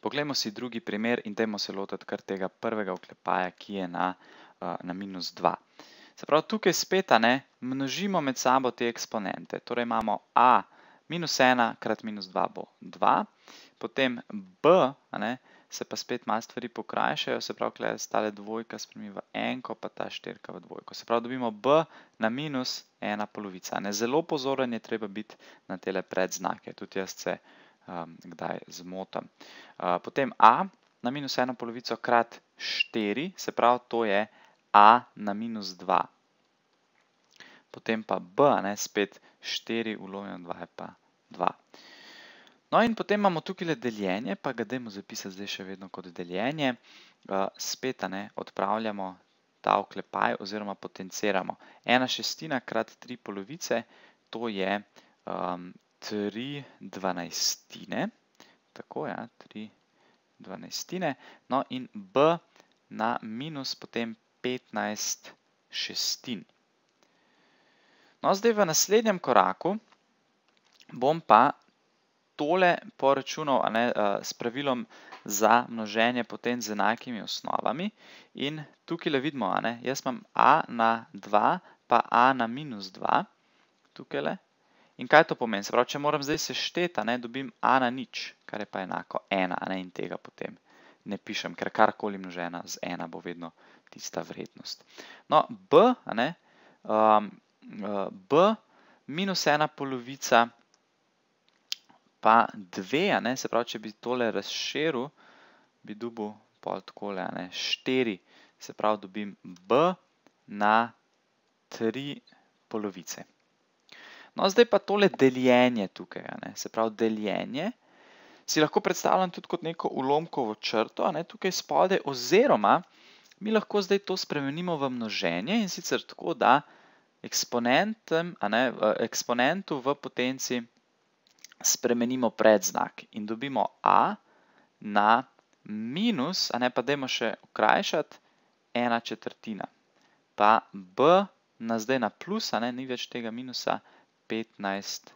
Poglejmo si drugi primer in dajmo se lotati kar tega prvega oklepaja, ki je na, eh, na minus 2. Se pravi, tukaj spet ne, množimo med sabo te eksponente. Torej imamo a minus 1 krat minus 2 bo 2, potem b ne, se pa spet malo stvari pokrajšajo, se pravi, kaj stale dvojka spremi v enko, pa ta šterka v dvojko. Se pravi, dobimo b na minus 1 polovica. Ne, zelo pozoren je treba biti na tele predznake. Tudi jaz se Um, kdaj zmotam. Uh, potem a na minus eno polovico krat 4, se pravi, to je a na minus 2. Potem pa b, ne, spet 4 ulovimo 2 je pa 2. No in potem imamo tukaj le deljenje, pa ga dajmo zapisati zdaj še vedno kot deljenje. Uh, spet odpravljamo ta oklepaj oziroma potenciramo. 1 šestina krat 3 polovice, to je um, tri dvanajstine. Tako, ja, tri dvanajstine. No, in b na minus potem petnajst šestin. No, zdaj v naslednjem koraku bom pa tole poračunal eh, s pravilom za množenje potem z enakimi osnovami. In tukaj le vidimo, jaz imam a na 2 pa a na minus 2. Tukaj le vidimo. In kaj to pomeni? Se pravi, če moram zdaj sešteta, ne, dobim a na nič, kar je pa enako ena, ne, in tega potem ne pišem, ker karkoli množena z ena bo vedno tista vrednost. No, b, ne, um, uh, b minus ena polovica, pa dve, ne, se pravi, če bi tole razširil, bi dobil pol takole, ne, štiri, se pravi, dobim b na tri polovice. No, zdaj pa tole deljenje tukaj, ne? se pravi deljenje, si lahko predstavljam tudi kot neko ulomkovo črto, ne? tukaj spode oziroma mi lahko zdaj to spremenimo v množenje in sicer tako, da eksponentem, a ne, v eksponentu v potenci spremenimo predznak in dobimo a na minus, a ne, pa dajmo še ukrajšati, ena četrtina. Pa b na zdaj na plus, a ne, ni več tega minusa, 15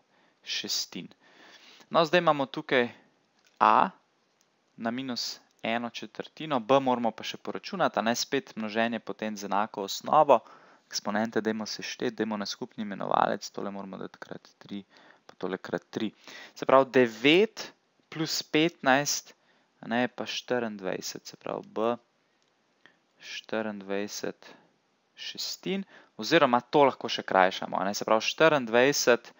šestin. No, zdaj imamo tukaj a na minus eno četrtino, b moramo pa še poračunati, a ne spet množenje potem z enako osnovo, eksponente dajmo se šteti, dajmo na skupni imenovalec, tole moramo dati krat 3, pa tole krat 3. Se pravi 9 plus 15, a ne pa 24, se pravi b 24 šestin šestin, oziroma to lahko še krajšamo. Ne? Se pravi 24,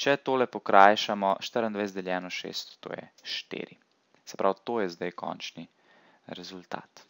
če tole pokrajšamo, 24 deljeno 6, to je 4. Se pravi, to je zdaj končni rezultat.